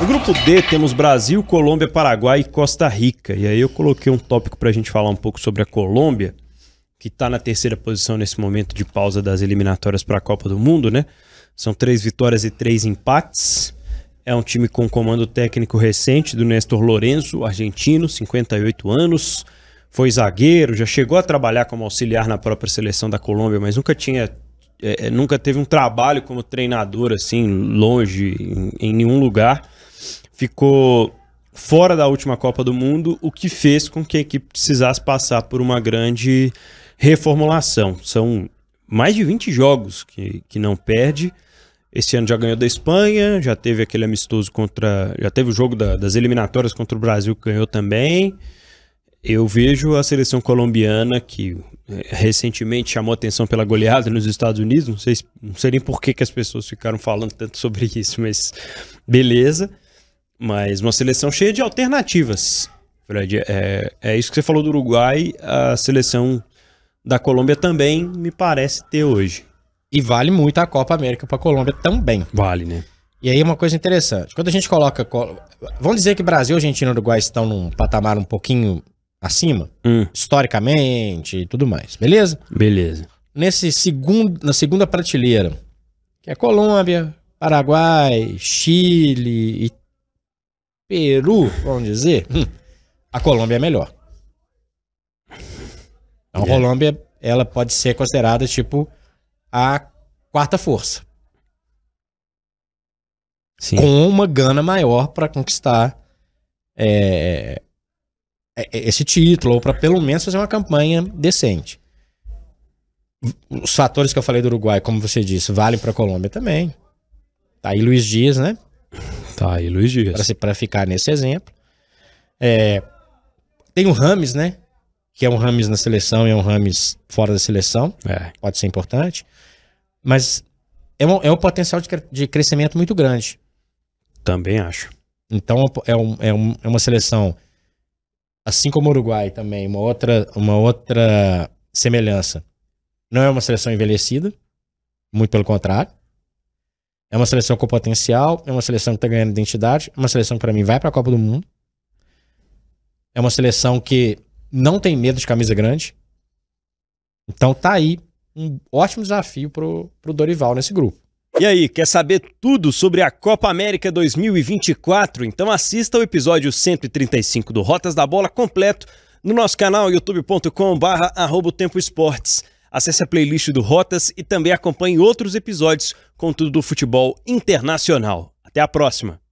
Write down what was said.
No grupo D temos Brasil, Colômbia, Paraguai e Costa Rica. E aí eu coloquei um tópico para a gente falar um pouco sobre a Colômbia, que está na terceira posição nesse momento de pausa das eliminatórias para a Copa do Mundo, né? São três vitórias e três empates. É um time com comando técnico recente do Nestor Lourenço, argentino, 58 anos. Foi zagueiro, já chegou a trabalhar como auxiliar na própria seleção da Colômbia, mas nunca tinha é, é, nunca teve um trabalho como treinador, assim, longe, em, em nenhum lugar. Ficou fora da última Copa do Mundo, o que fez com que a equipe precisasse passar por uma grande reformulação. São mais de 20 jogos que, que não perde. Esse ano já ganhou da Espanha, já teve aquele amistoso contra. Já teve o jogo da, das eliminatórias contra o Brasil, que ganhou também eu vejo a seleção colombiana, que é, recentemente chamou atenção pela goleada nos Estados Unidos, não sei, não sei nem por que, que as pessoas ficaram falando tanto sobre isso, mas beleza. Mas uma seleção cheia de alternativas, Fred. É, é isso que você falou do Uruguai, a seleção da Colômbia também me parece ter hoje. E vale muito a Copa América para a Colômbia também. Vale, né? E aí uma coisa interessante, quando a gente coloca, vamos dizer que Brasil, Argentina e Uruguai estão num patamar um pouquinho acima, hum. historicamente e tudo mais, beleza? Beleza. Nesse segundo, na segunda prateleira, que é Colômbia, Paraguai, Chile e Peru, vamos dizer, hum, a Colômbia é melhor. Então, yeah. a é. Colômbia, ela pode ser considerada tipo a quarta força. Sim. Com uma gana maior para conquistar é, é, é, esse título, ou para pelo menos fazer uma campanha decente. Os fatores que eu falei do Uruguai, como você disse, valem para a Colômbia também. Tá aí Luiz Dias, né? Tá aí Luiz Dias. Para ficar nesse exemplo. É, tem o Rames, né? Que é um Rames na seleção e é um Rames fora da seleção. É. Pode ser importante. Mas é um, é um potencial de, de crescimento muito grande. Também acho. Então é, um, é, um, é uma seleção assim como o Uruguai também, uma outra, uma outra semelhança. Não é uma seleção envelhecida, muito pelo contrário. É uma seleção com potencial, é uma seleção que está ganhando identidade, é uma seleção que para mim vai para a Copa do Mundo. É uma seleção que não tem medo de camisa grande. Então tá aí um ótimo desafio para pro Dorival nesse grupo. E aí, quer saber tudo sobre a Copa América 2024? Então assista o episódio 135 do Rotas da Bola completo no nosso canal youtube.com.br tempoesportes. Acesse a playlist do Rotas e também acompanhe outros episódios com tudo do futebol internacional. Até a próxima!